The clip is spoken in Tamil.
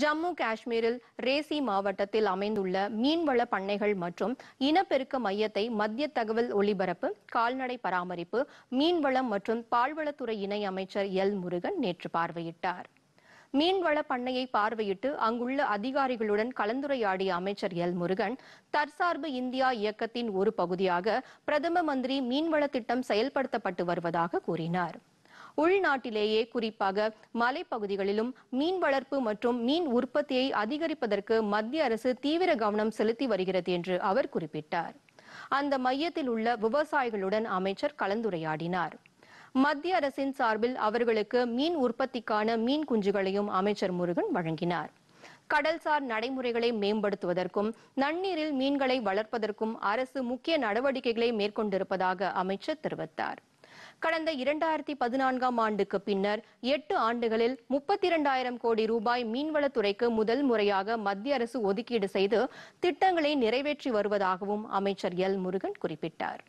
ஜம்மு காஷ்மீரில் ரேசி மாவட்டத்தில் அமைந்துள்ள மீன்வள பண்ணைகள் மற்றும் இனப்பெருக்க மையத்தை மத்திய தகவல் ஒலிபரப்பு கால்நடை பராமரிப்பு மீன்வளம் மற்றும் பால்வளத்துறை இணை அமைச்சர் எல் முருகன் நேற்று பார்வையிட்டார் மீன்வள பண்ணையை பார்வையிட்டு அங்குள்ள அதிகாரிகளுடன் கலந்துரையாடிய அமைச்சர் எல் முருகன் தற்சார்பு இந்தியா இயக்கத்தின் ஒரு பகுதியாக பிரதம மந்திரி மீன்வள திட்டம் செயல்படுத்தப்பட்டு வருவதாக கூறினாா் உள்நாட்டிலேயே குறிப்பாக மலைப்பகுதிகளிலும் மீன் வளர்ப்பு மற்றும் மீன் உற்பத்தியை அதிகரிப்பதற்கு மத்திய அரசு தீவிர கவனம் செலுத்தி வருகிறது என்று அவர் குறிப்பிட்டார் அந்த மையத்தில் உள்ள விவசாயிகளுடன் அமைச்சர் கலந்துரையாடினார் மத்திய அரசின் சார்பில் அவர்களுக்கு மீன் உற்பத்திக்கான மீன் குஞ்சுகளையும் அமைச்சர் முருகன் வழங்கினார் கடல்சார் நடைமுறைகளை மேம்படுத்துவதற்கும் நன்னீரில் மீன்களை வளர்ப்பதற்கும் அரசு முக்கிய நடவடிக்கைகளை மேற்கொண்டிருப்பதாக அமைச்சர் தெரிவித்தார் கடந்த இரண்டாயிரத்தி பதினான்காம் ஆண்டுக்கு பின்னர் எட்டு ஆண்டுகளில் முப்பத்தி இரண்டாயிரம் கோடி ரூபாய் மீன்வளத்துறைக்கு முதல் முறையாக மத்திய அரசு ஒதுக்கீடு செய்து திட்டங்களை நிறைவேற்றி வருவதாகவும் அமைச்சர் எல் முருகன் குறிப்பிட்டார்